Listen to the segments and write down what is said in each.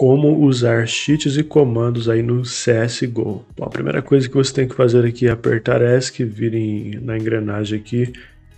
como usar cheats e comandos aí no CSGO. Bom, a primeira coisa que você tem que fazer aqui é apertar ESC, vir em, na engrenagem aqui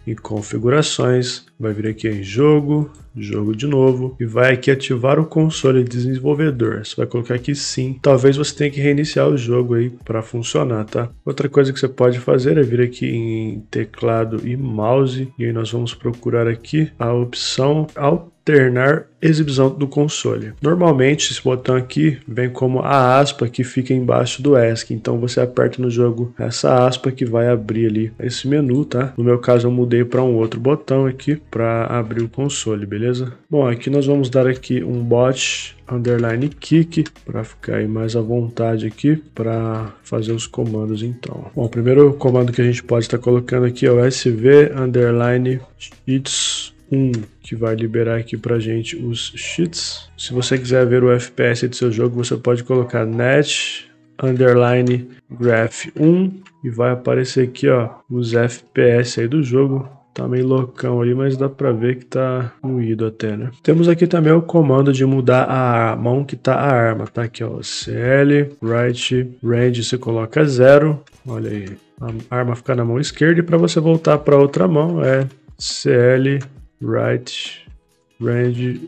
em configurações, vai vir aqui em jogo, jogo de novo e vai aqui ativar o console desenvolvedor. Você vai colocar aqui sim. Talvez você tenha que reiniciar o jogo aí para funcionar, tá? Outra coisa que você pode fazer é vir aqui em teclado e mouse e aí nós vamos procurar aqui a opção Alt ternar exibição do console. Normalmente esse botão aqui vem como a aspa que fica embaixo do ESC, então você aperta no jogo essa aspa que vai abrir ali esse menu, tá? No meu caso eu mudei para um outro botão aqui para abrir o console, beleza? Bom, aqui nós vamos dar aqui um bot underline kick para ficar aí mais à vontade aqui para fazer os comandos então. Bom, o primeiro comando que a gente pode estar tá colocando aqui é o sv underline it's 1, que vai liberar aqui pra gente os cheats. Se você quiser ver o FPS do seu jogo, você pode colocar net underline graph 1 e vai aparecer aqui ó os FPS aí do jogo Tá meio loucão ali, mas dá pra ver que tá ruído até, né? Temos aqui também o comando de mudar a mão que tá a arma. Tá aqui, ó. CL, right, range, você coloca zero. Olha aí. A arma fica na mão esquerda e pra você voltar pra outra mão é CL, write rand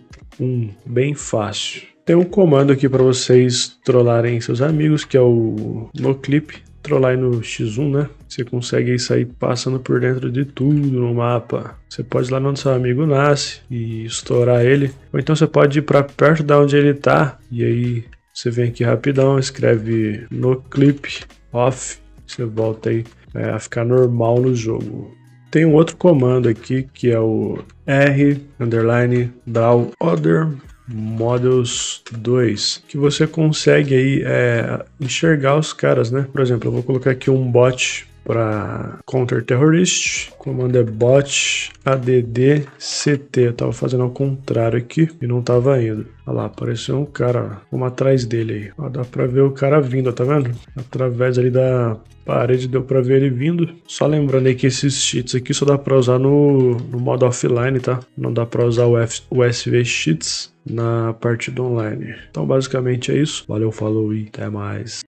1, bem fácil. Tem um comando aqui para vocês trollarem seus amigos, que é o no clip, trollar no X1, né? Você consegue sair passando por dentro de tudo no mapa. Você pode ir lá onde seu amigo nasce e estourar ele, ou então você pode ir para perto da onde ele tá e aí você vem aqui rapidão, escreve no clip off, você volta aí é, a ficar normal no jogo. Tem um outro comando aqui que é o R underline draw other Models 2, que você consegue aí é, enxergar os caras, né? Por exemplo, eu vou colocar aqui um bot para Counter Terrorist, comando é bot add ct. Eu tava fazendo ao contrário aqui e não tava indo. Olha lá, apareceu um cara, vamos atrás dele aí. Ó, dá para ver o cara vindo, tá vendo? Através ali da parede deu para ver ele vindo. Só lembrando aí que esses cheats aqui só dá para usar no, no modo offline, tá? Não dá para usar o, o SV cheats na partida online. Então basicamente é isso. Valeu, falou e até mais.